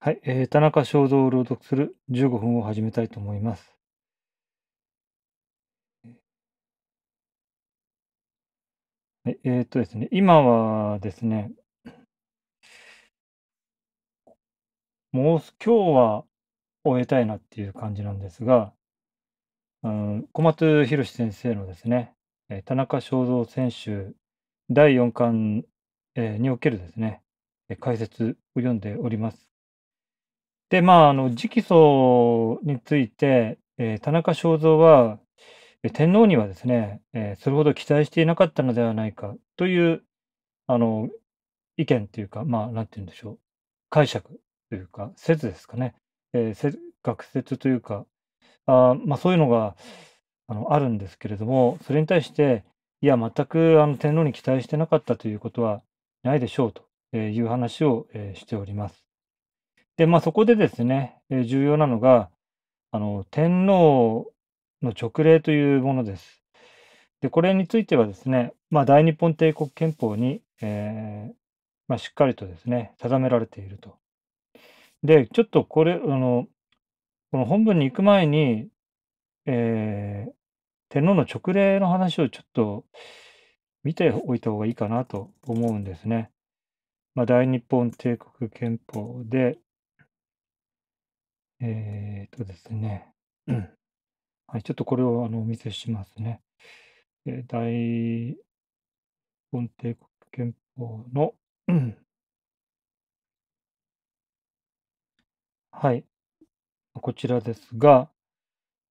はい、えー、田中正造を朗読する15分を始めたいと思います。えい、えー、っとですね、今はですね、もう今日は終えたいなっていう感じなんですが、うん、小松宏先生のですね、え田中正造選手第4巻、えにおけるですね、解説を読んでおります。で、まあ、あの、直訴について、えー田中正造は、え天皇にはですね、えーそれほど期待していなかったのではないかという、あの、意見というか、まあ、なんて言うんでしょう、解釈というか、説ですかね、えー、学説というか、あまあ、そういうのがあのあるんですけれども、それに対して、いや、全くあの天皇に期待してなかったということはないでしょうとえいう話をえーしております。で、まあ、そこでですね、えー重要なのが、あの、天皇の勅令というものです。で、これについてはですね、まあ、大日本帝国憲法に、えーまあ、しっかりとですね、定められていると。で、ちょっとこれ、あの、この本文に行く前に、えー天皇の勅令の話をちょっと見ておいた方がいいかなと思うんですね。まあ、大日本帝国憲法で、えっとですね、はい、ちょっとこれをあのお見せしますね。えー、大本帝国憲法のはい、こちらですが、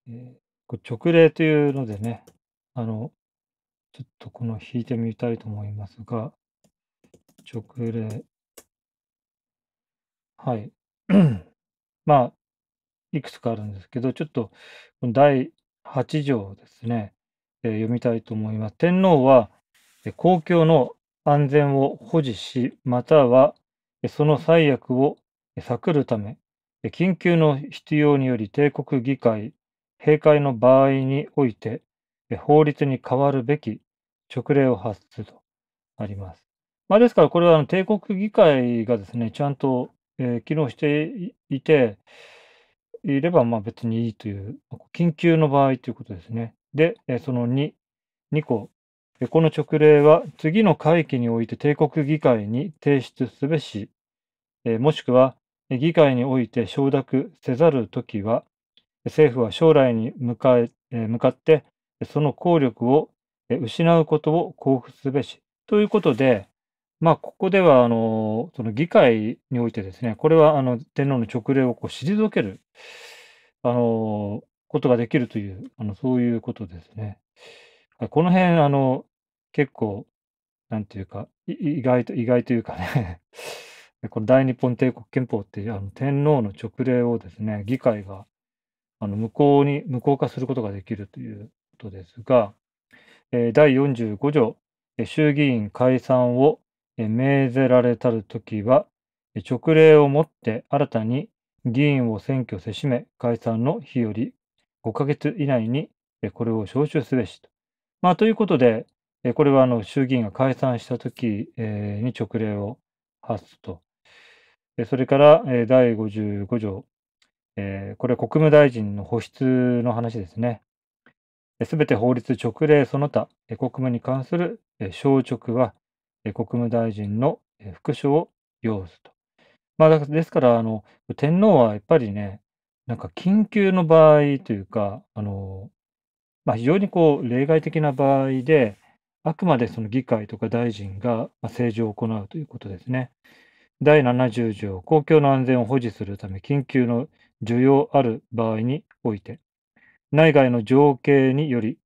えー、直例というのでね、あの、ちょっとこの引いてみたいと思いますが、直例。はい。まあ、いくつかあるんですけど、ちょっと第8条ですね、えー、読みたいと思います。天皇は公共の安全を保持し、またはその最悪を避るため、緊急の必要により帝国議会、閉会の場合において、法律に変わるべき勅令を発するとあります。まあ、ですから、これは帝国議会がですね、ちゃんと、機能していて、いれば、まあ別にいいという、緊急の場合ということですね。で、その2、2個。この勅令は、次の会期において帝国議会に提出すべし、もしくは、議会において承諾せざるときは、政府は将来に向か向かって、その効力を失うことを交付すべし。ということで、まあ、ここでは、あの、その議会においてですね、これは、あの、天皇の勅令をこう退ける、あの、ことができるという、あの、そういうことですね。この辺、あの、結構、なんていうか、意外と、意外というかね この大日本帝国憲法っていう、あの、天皇の勅令をですね、議会が、あの、無効に、無効化することができるということですが、第45条、衆議院解散を命ぜられたるときは、直令をもって新たに議員を選挙せしめ、解散の日より5ヶ月以内にこれを招集すべしと。まあ、ということで、これはあの衆議院が解散したときに直令を発すと。それから第55条、これは国務大臣の保出の話ですね。すべて法律直令その他、国務に関する省直は国務大臣の副首を要すと。まあ、ですから、あの、天皇はやっぱりね、なんか緊急の場合というか、あの、まあ、非常にこう、例外的な場合で、あくまでその議会とか大臣が政治を行うということですね。第70条、公共の安全を保持するため、緊急の需要ある場合において、内外の情景により、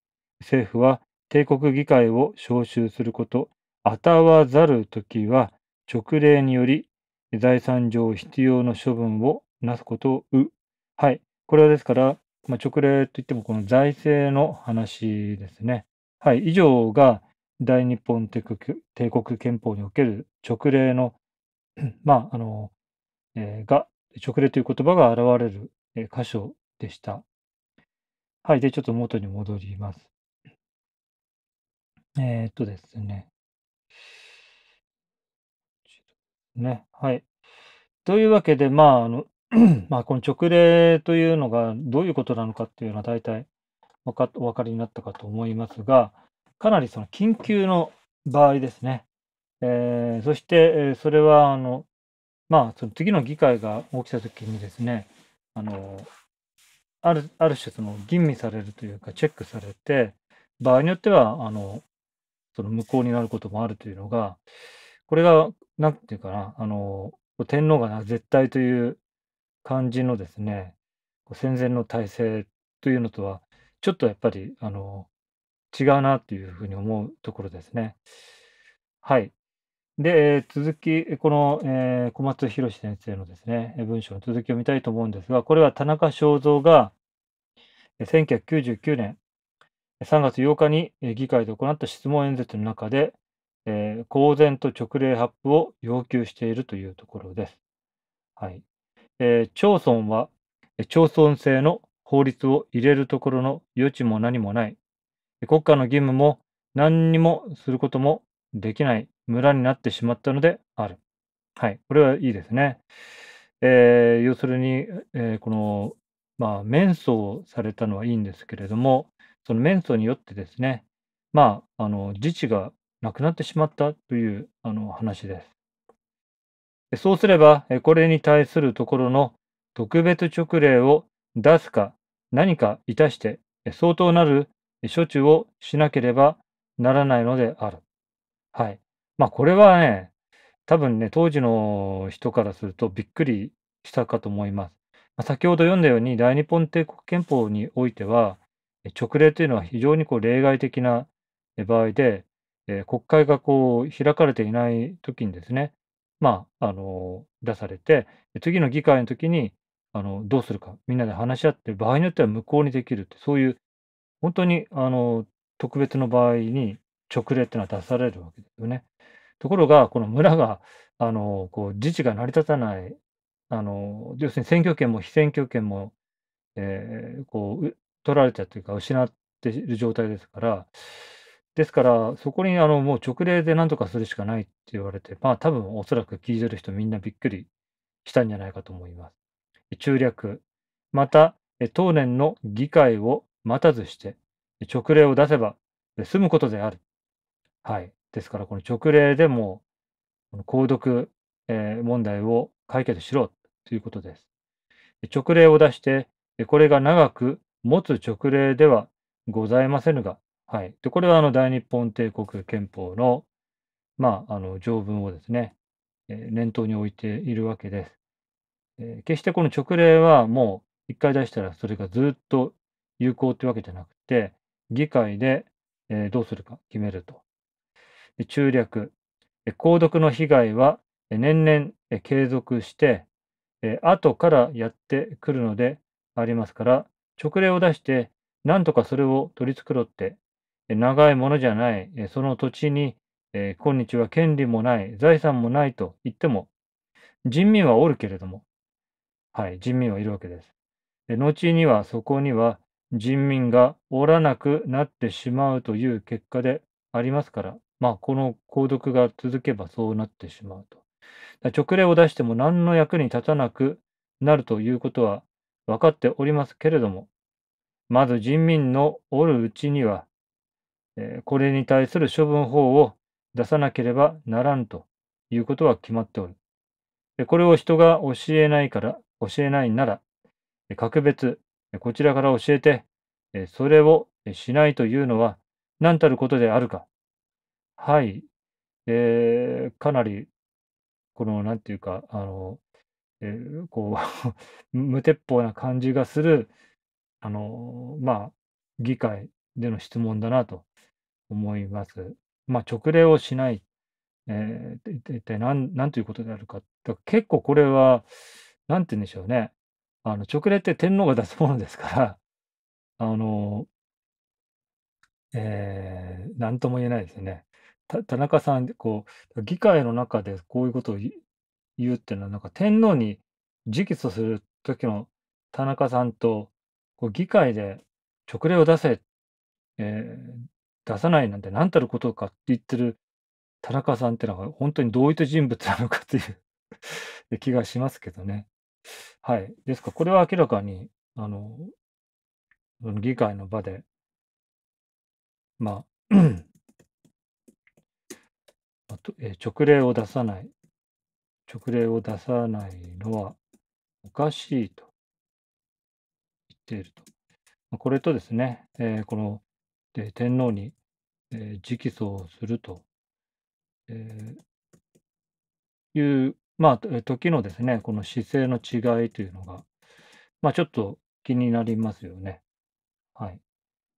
政府は帝国議会を招集すること、あたわざるときは、直令により、財産上必要の処分をなすことをう。はい。これはですから、まあ、直令といってもこの財政の話ですね。はい。以上が大日本帝国憲法における直令の、まあ、あの、えー、が、直令という言葉が現れる、えー、箇所でした。はい。で、ちょっと元に戻ります。えー、っとですね。ね。はい。というわけで、まあ、あの、まあ、この直令というのがどういうことなのかっていうのは大体お分かりになったかと思いますが、かなりその緊急の場合ですね。えー、そして、えそれは、あの、まあ、その次の議会が起きたときにですね、あの、ある、ある種その吟味されるというかチェックされて、場合によっては、あの、その無効になることもあるというのが、これがなんていうかな、あの、天皇が絶対という感じのですね、戦前の体制というのとは、ちょっとやっぱり、あの、違うなというふうに思うところですね。はい。で、えー、続き、この、えー、小松博先生のですね、文章の続きを見たいと思うんですが、これは田中正造が1999年3月8日に議会で行った質問演説の中で、えー、公然と直令発布を要求しているというところです。はい。えー、町村は、町村制の法律を入れるところの余地も何もない。国家の義務も何にもすることもできない村になってしまったのである。はい。これはいいですね。えー、要するに、えー、この、まあ、面相されたのはいいんですけれども、その面相によってですね、まあ、あの自治が亡くなってしまったというあの話です。そうすれば、これに対するところの特別直令を出すか何かいたして相当なる処置をしなければならないのである。はい。まあこれはね、多分ね、当時の人からするとびっくりしたかと思います。まあ、先ほど読んだように、大日本帝国憲法においては、直令というのは非常にこう例外的な場合で、えー、国会がこう開かれていない時にですね、まあ、あの出されて、次の議会の時にあのどうするか、みんなで話し合って、場合によっては無効にできるって、そういう本当にあの特別の場合に直令っていうのは出されるわけですよね。ところが、この村があのこう自治が成り立たないあの、要するに選挙権も非選挙権も、えー、こう取られちゃというか、失っている状態ですから、ですから、そこにあのもう直令でなんとかするしかないって言われて、まあ多分おそらく聞いてる人みんなびっくりしたんじゃないかと思います。中略、また当年の議会を待たずして直令を出せば済むことである。はい。ですから、この直令でも購読、え問題を解決しろということです。直令を出して、これが長く持つ直令ではございませんが、はい。で、これはあの大日本帝国憲法の、まあ、あの条文をですね、えー念頭に置いているわけです。えー決してこの勅令はもう一回出したらそれがずっと有効ってわけじゃなくて、議会で、えーどうするか決めると。で中略、えー鉱毒の被害はえ年々えー継続して、えー後からやってくるのでありますから、勅令を出して、なんとかそれを取り繕って、長いものじゃない、その土地に、えー、今日は権利もない、財産もないと言っても、人民はおるけれども、はい、人民はいるわけです。後にはそこには人民がおらなくなってしまうという結果でありますから、まあ、この購読が続けばそうなってしまうと。直令を出しても何の役に立たなくなるということは分かっておりますけれども、まず人民のおるうちには、これに対する処分法を出さなければならんということは決まっておる。これを人が教えないから、教えないなら、格別、こちらから教えて、それをしないというのは何たることであるか。はい。えー、かなり、この、なんていうか、あの、えー、こう 無鉄砲な感じがする、あの、まあ、議会での質問だなと思います。まあ、直例をしない、えー、一体何何ということであるか。か結構これは、なんて言うんでしょうね。あの直例って天皇が出すものですから、あの、えー、何とも言えないですよね。田中さん、こう、議会の中でこういうことを言うっていうのは、なんか天皇に直訴する時の田中さんと、こう議会で直令を出せ、えー、出さないなんて何たることかって言ってる田中さんってのは本当にどういった人物なのかという 気がしますけどね。はい。ですから、これは明らかに、あの、議会の場で、まあ、あとえー、直令を出さない、直令を出さないのはおかしいと言っていると。これとですね、えー、この、天皇にえー、直訴をすると、えー、いう、まあ、時のですね、この姿勢の違いというのが、まあ、ちょっと気になりますよね。はい。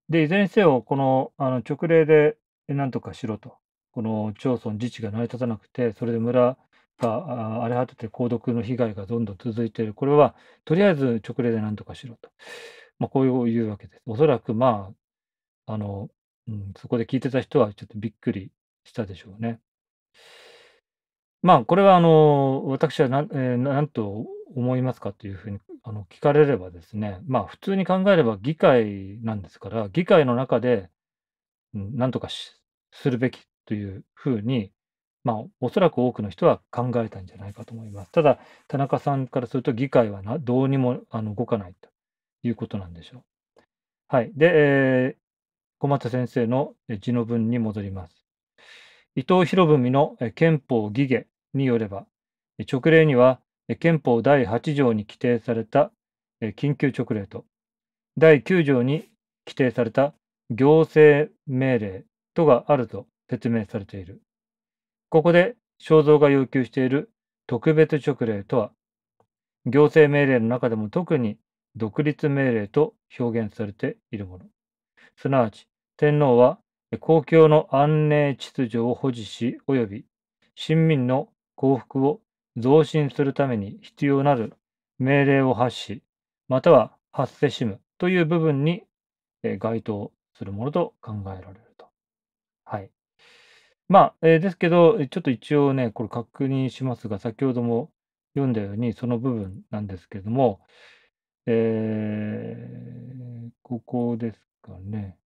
で、いずれにせよ、このあの直令で何とかしろと、この町村自治が成り立たなくて、それで村があ荒れ果てて鉱毒の被害がどんどん続いている。これは、とりあえず直令で何とかしろと。まあ、こういうわけです。おそらく、まあ、あの、うん、そこで聞いてた人はちょっとびっくりしたでしょうね。まあ、これはあの私は何,、えー、なんと思いますかというふうにあの聞かれればですね、まあ、普通に考えれば議会なんですから、議会の中で、うん、何とかするべきというふうに、まあ、おそらく多くの人は考えたんじゃないかと思います。ただ、田中さんからすると、議会はなどうにもあの動かないということなんでしょう。はい。で、えー、小松先生の字の文に戻ります。伊藤博文の憲法義下によれば、直令には憲法第8条に規定された緊急直令と、第9条に規定された行政命令とがあると説明されている。ここで肖像が要求している特別直令とは、行政命令の中でも特に独立命令と表現されているもの。すなわち、天皇は公共の安寧秩序を保持し、及び臣民の幸福を増進するために必要なる命令を発し、または発せしむという部分に該当するものと考えられると。はい。まあ、えー、ですけど、ちょっと一応ね、これ確認しますが、先ほども読んだように、その部分なんですけれども、えー、ここですかね。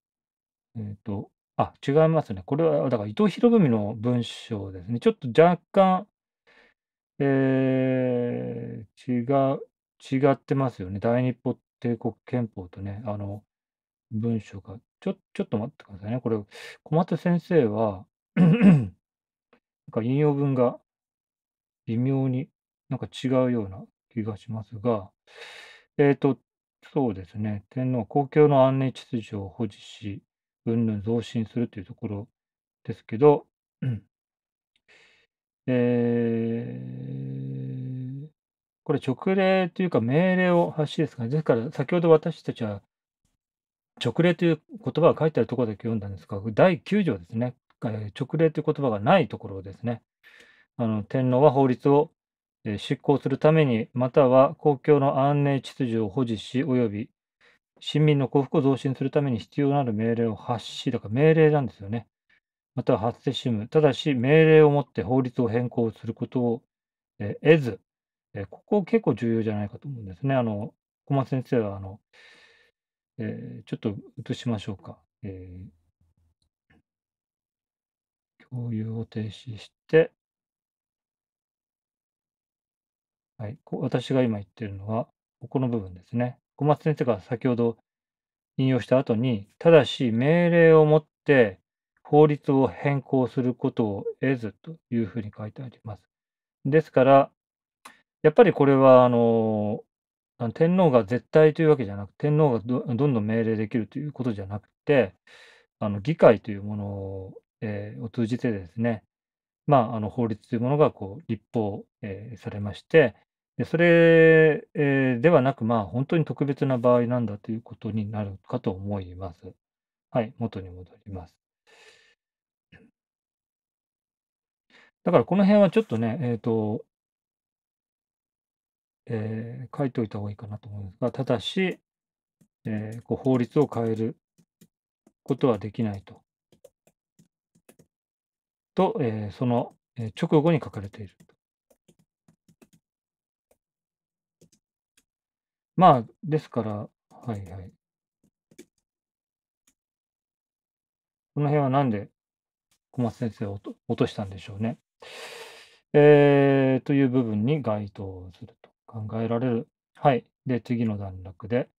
えっと、あ、違いますね。これはだから伊藤博文の文章ですね。ちょっと若干、えー、違う、違ってますよね。大日本帝国憲法とね、あの、文章が。ちょ、ちょっと待ってくださいね。これ、小松先生はなんか引用文が微妙になんか違うような気がしますが、えっ、ー、と、そうですね。天皇、公共の安寧秩序を保持し、ぐんぐん増進するというところですけど、えー、これ直令というか命令を発しですかね。ですから先ほど私たちは直令という言葉が書いてあるところだけ読んだんですが、第9条ですね。直令という言葉がないところですね。あの天皇は法律を執行するために、または公共の安寧秩序を保持し、及び市民の幸福を増進するために必要なる命令を発し、だから命令なんですよね。または発せしむ。ただし、命令をもって法律を変更することを、え得ず、えここ結構重要じゃないかと思うんですね。あの、小松先生は、あの、えー、ちょっと移しましょうか。えー、共有を停止して、はい、こ私が今言ってるのは、ここの部分ですね。小松先生が先ほど引用した後に、ただし命令をもって法律を変更することを得ずというふうに書いてあります。ですから、やっぱりこれはあの天皇が絶対というわけじゃなく、天皇がどんどん命令できるということじゃなくて、あの議会というものを,、えー、を通じてですね、まあ、あの法律というものがこう立法、えー、されまして、でそれ、えーではなく、まあ、本当に特別な場合なんだということになるかと思います。はい、元に戻ります。だから、この辺はちょっとね、えっ、と、えー書いておいた方がいいかなと思うんですが、ただし、えーこう法律を変えることはできないと。と、えーそのえ直後に書かれていると。まあ、ですから、はいはい。この辺はなんで小松先生を落としたんでしょうね。えー、という部分に該当すると考えられる。はい。で、次の段落で、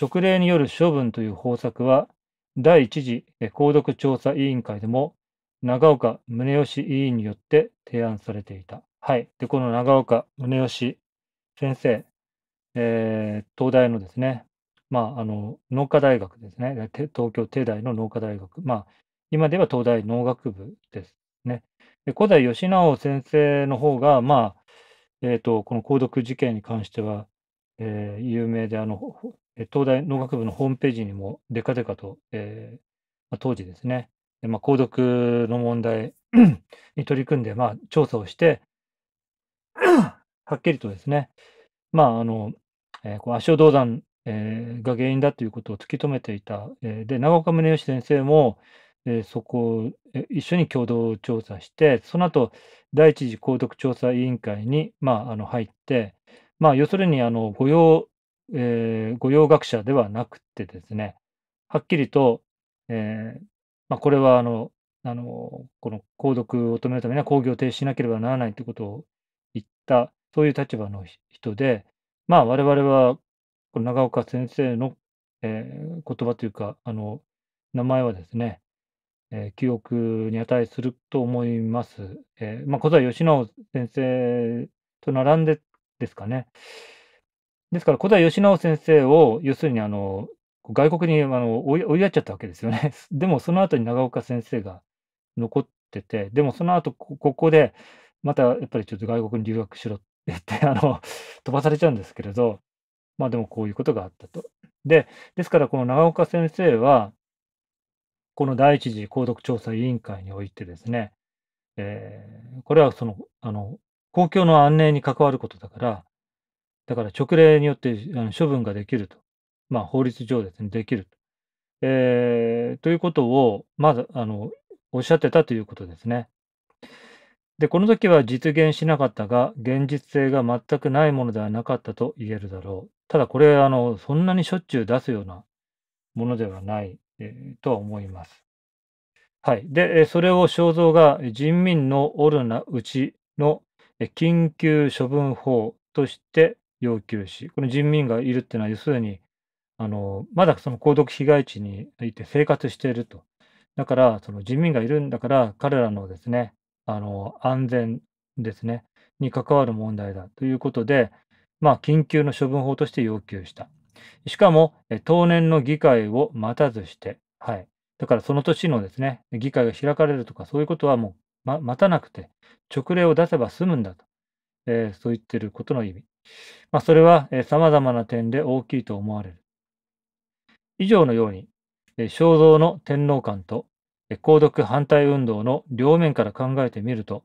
直令による処分という方策は、第1次公読調査委員会でも、長岡宗義委員によって提案されていた。はい。で、この長岡宗義先生えー、東大のですね、まあ、あの農科大学ですね、東京帝大の農科大学、まあ、今では東大農学部ですね。で古代吉直先生の方が、まあえーと、とこの鉱毒事件に関しては、えー、有名であの、東大農学部のホームページにもでかでかと、えーまあ、当時ですね、まあ、鉱毒の問題 に取り組んで、まあ、調査をして はっきりとですね、まああのえー、こう足尾銅山、えー、が原因だということを突き止めていた、えー、で長岡宗義先生も、えー、そこを、一緒に共同調査してその後第一次鉱毒調査委員会に、まあ、あの入って、まあ、要するにあの御用、えー、御用学者ではなくてですねはっきりと、えーまあ、これはあのあのこの鉱毒を止めるためには工を停止しなければならないということを言ったそういう立場の人で、まあ、我々は、この長岡先生の、えー、言葉というか、あの、名前はですね、えー、記憶に値すると思います。えー、まあ、小沢吉直先生と並んでですかね。ですから、小沢吉直先生を、要するにあの外国にあの追い追いやっちゃったわけですよね。でも、その後に長岡先生が残ってて、でもその後ここで、またやっぱりちょっと外国に留学しろっってあの 飛ばされちゃうんですけれど、まあでもこういうことがあったと。で、ですからこの長岡先生は、この第一次鉱毒調査委員会においてですね、えー、これはその、あの、公共の安寧に関わることだから、だから直令によって処分ができると。まあ法律上ですね、できると。えー、ということを、まず、あの、おっしゃってたということですね。で、この時は実現しなかったが、現実性が全くないものではなかったと言えるだろう。ただこれ、あの、そんなにしょっちゅう出すようなものではない、えー、とは思います。はい。で、それを肖像が人民のおるなうちの緊急処分法として要求し、この人民がいるっていうのは、要するに、あの、まだその鉱毒被害地にいて生活していると。だから、その人民がいるんだから、彼らのですね、あの安全ですね、に関わる問題だということで、まあ、緊急の処分法として要求した。しかも、当年の議会を待たずして、はい。だからその年のですね、議会が開かれるとか、そういうことはもう、ま、待たなくて、直令を出せば済むんだと、えー、そう言ってることの意味。まあ、それは、えま様々な点で大きいと思われる。以上のように、え肖像の天皇観と皇読反対運動の両面から考えてみると、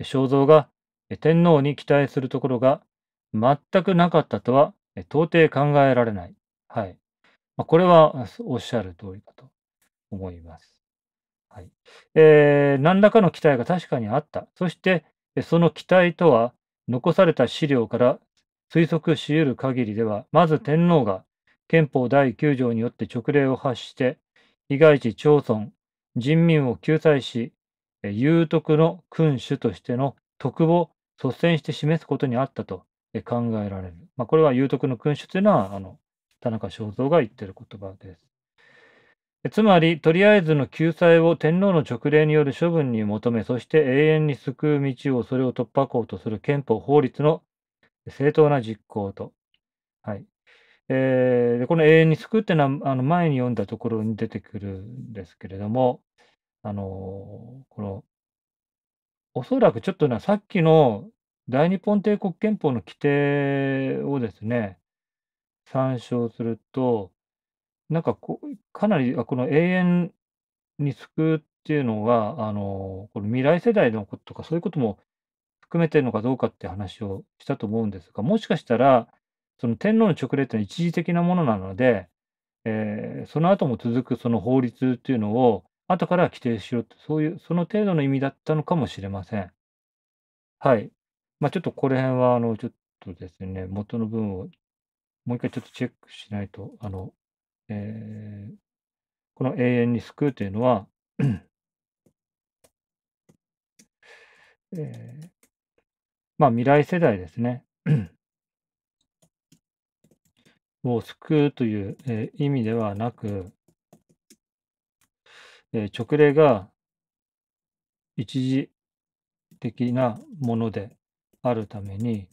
肖像が天皇に期待するところが全くなかったとは到底考えられない。はい。まあ、これはおっしゃる通りだと思います。はいえー、何らかの期待が確かにあった。そして、その期待とは残された資料から推測し得る限りでは、まず天皇が憲法第9条によって勅令を発して、被害地町村、人民を救済し、有徳の君主としての徳を率先して示すことにあったと考えられる。まあ、これは有徳の君主というのは、あの田中正造が言っている言葉です。つまり、とりあえずの救済を天皇の勅令による処分に求め、そして永遠に救う道をそれを突破口とする憲法法律の正当な実行と、はい、えー、この永遠に救うっていうのは、あの前に読んだところに出てくるんですけれども、あのー、この、おそらくちょっとね、さっきの大日本帝国憲法の規定をですね、参照すると、なんかこかなりこの永遠に救うっていうのは、あのこの未来世代のこととかそういうことも含めてるのかどうかって話をしたと思うんですが、もしかしたら、その天皇の勅令というのは一時的なものなので、えー、その後も続くその法律というのを後から規定しろと、そういうその程度の意味だったのかもしれません。はい。まあ、ちょっとこの辺はあのちょっとですね元の文をもう一回ちょっとチェックしないとあの、えー、この永遠に救うというのはえー、まあ未来世代ですね。を救うという、えー、意味ではなく、えー、直例が一時的なものであるために、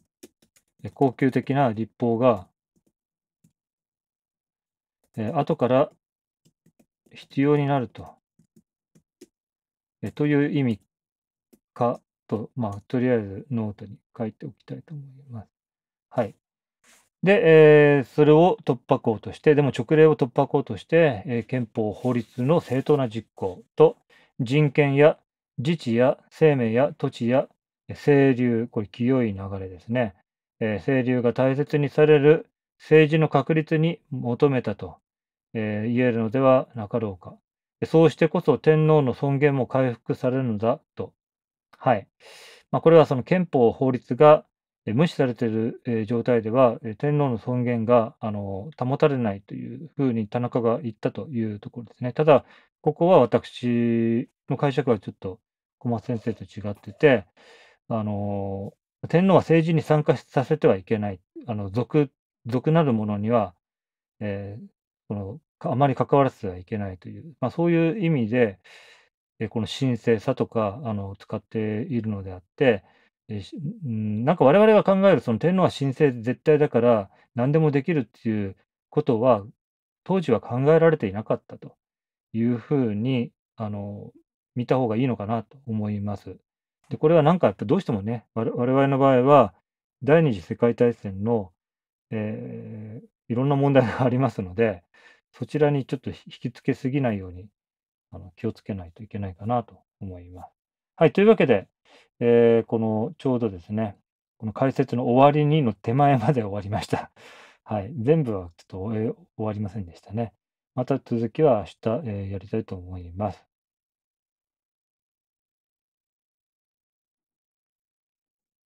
えー、恒久的な立法が、えー、後から必要になると、えー、という意味かと、まあ、とりあえずノートに書いておきたいと思います。で、えー、それを突破口として、でも直令を突破口として、えー、憲法、法律の正当な実行と、人権や自治や生命や土地や清流、これ清い流れですね、えー、清流が大切にされる政治の確立に求めたと、えー、言えるのではなかろうか。そうしてこそ天皇の尊厳も回復されるのだと。はい。まあ、これはその憲法、法律が無視されている状態では、天皇の尊厳があの保たれないというふうに田中が言ったというところですね。ただ、ここは私の解釈はちょっと小松先生と違ってて、あの天皇は政治に参加させてはいけない、あの俗なるものには、えー、このあまり関わらせてはいけないという、まあ、そういう意味で、えこの神聖さとかあの使っているのであって、でしうん、なんか我々が考えるその天皇は神聖絶対だから何でもできるっていうことは当時は考えられていなかったというふうにあの見た方がいいのかなと思います。でこれはなんかやっぱどうしてもね我々の場合は第二次世界大戦の、えー、いろんな問題がありますのでそちらにちょっと引きつけすぎないようにあの気をつけないといけないかなと思います。はい、というわけで、えー、このちょうどですね、この解説の終わりにの手前まで終わりました。はい、全部はちょっと、終わりませんでしたね。また続きは明日、えー、やりたいと思います。